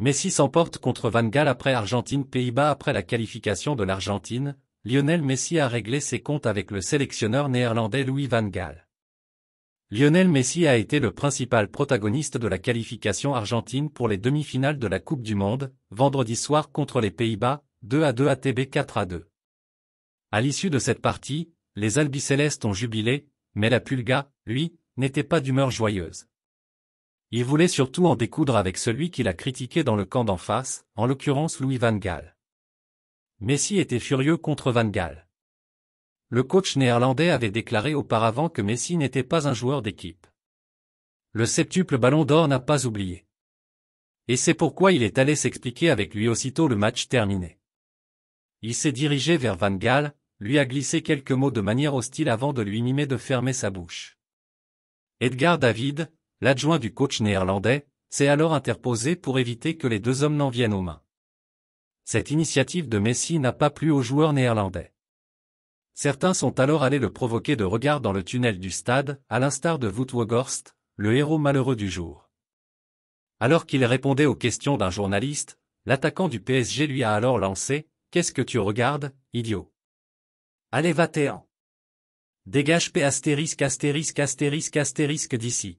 Messi s'emporte contre Van Gaal après Argentine-Pays-Bas après la qualification de l'Argentine, Lionel Messi a réglé ses comptes avec le sélectionneur néerlandais Louis Van Gaal. Lionel Messi a été le principal protagoniste de la qualification argentine pour les demi-finales de la Coupe du Monde, vendredi soir contre les Pays-Bas, 2 à 2 à 4 à 2. À l'issue de cette partie, les albicélestes ont jubilé, mais la Pulga, lui, n'était pas d'humeur joyeuse. Il voulait surtout en découdre avec celui qu'il a critiqué dans le camp d'en face, en l'occurrence Louis Van Gaal. Messi était furieux contre Van Gaal. Le coach néerlandais avait déclaré auparavant que Messi n'était pas un joueur d'équipe. Le septuple ballon d'or n'a pas oublié. Et c'est pourquoi il est allé s'expliquer avec lui aussitôt le match terminé. Il s'est dirigé vers Van Gaal, lui a glissé quelques mots de manière hostile avant de lui mimer de fermer sa bouche. Edgar David, l'adjoint du coach néerlandais, s'est alors interposé pour éviter que les deux hommes n'en viennent aux mains. Cette initiative de Messi n'a pas plu aux joueurs néerlandais. Certains sont alors allés le provoquer de regard dans le tunnel du stade, à l'instar de Voutwogorst, le héros malheureux du jour. Alors qu'il répondait aux questions d'un journaliste, l'attaquant du PSG lui a alors lancé « Qu'est-ce que tu regardes, idiot Allez va-t'en Dégage P astérisque astérisque astérisque astérisque d'ici